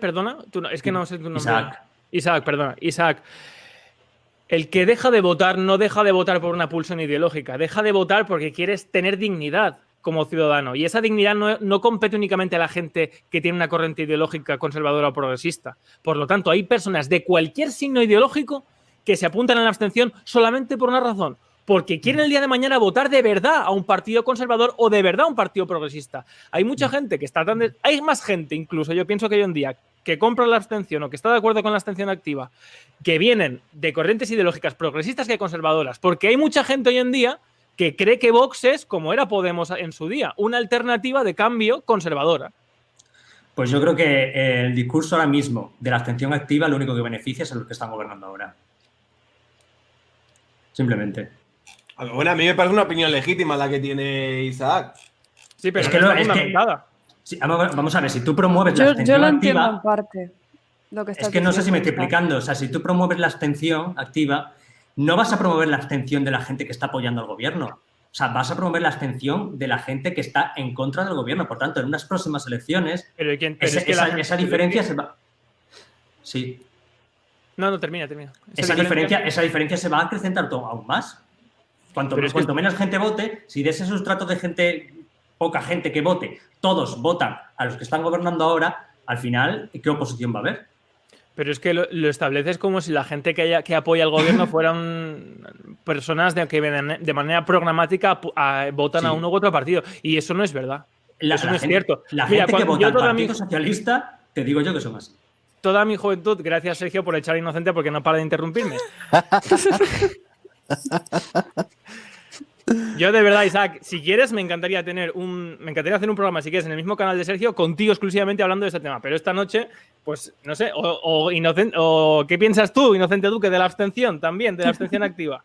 perdona? es que no sé tu nombre. Isaac. Isaac, perdona. Isaac. El que deja de votar no deja de votar por una pulsión ideológica, deja de votar porque quieres tener dignidad como ciudadano. Y esa dignidad no, compete únicamente a la gente que tiene una corriente ideológica conservadora o progresista. Por lo tanto, hay personas de cualquier signo ideológico que se apuntan a la abstención solamente por una razón, porque quieren el día de mañana votar de verdad a un partido conservador o de verdad a un partido progresista. Hay mucha gente que está tan... Hay más gente incluso, yo pienso que hoy en día, que compra la abstención o que está de acuerdo con la abstención activa, que vienen de corrientes ideológicas progresistas que conservadoras, porque hay mucha gente hoy en día que cree que Vox es, como era Podemos en su día, una alternativa de cambio conservadora. Pues yo creo que eh, el discurso ahora mismo de la abstención activa lo único que beneficia es a los que están gobernando ahora. Simplemente bueno, a mí me parece una opinión legítima la que tiene Isaac. Sí, pero es que no, es vamos a ver, si tú promueves la abstención. Yo lo entiendo en parte. es que no sé si me estoy explicando. O sea, si tú promueves la abstención activa, no vas a promover la abstención de la gente que está apoyando al gobierno. O sea, vas a promover la abstención de la gente que está en contra del gobierno. Por tanto, en unas próximas elecciones, pero, esa, diferencia se va. Sí. No, no, termina, termina. Esa, diferencia, esa diferencia se va a acrecentar aún más. Cuanto, menos gente vote, si de ese sustrato de gente, poca gente que vote, todos votan a los que están gobernando ahora, al final, ¿qué oposición va a haber? Pero es que lo, estableces como si la gente que, que apoya al gobierno fueran personas de, que de manera programática votan a uno u otro partido. Y eso no es verdad. eso no es cierto. La gente que vota al Partido Socialista, te digo yo que son así. Toda mi juventud, gracias Sergio por echar inocente porque no para de interrumpirme. Yo de verdad, Isaac, si quieres, me encantaría tener un. Me encantaría hacer un programa, si quieres, en el mismo canal de Sergio, contigo exclusivamente hablando de ese tema. Pero esta noche, pues, no sé, o, o ¿qué piensas tú, Inocente Duque, de la abstención también, de la abstención activa?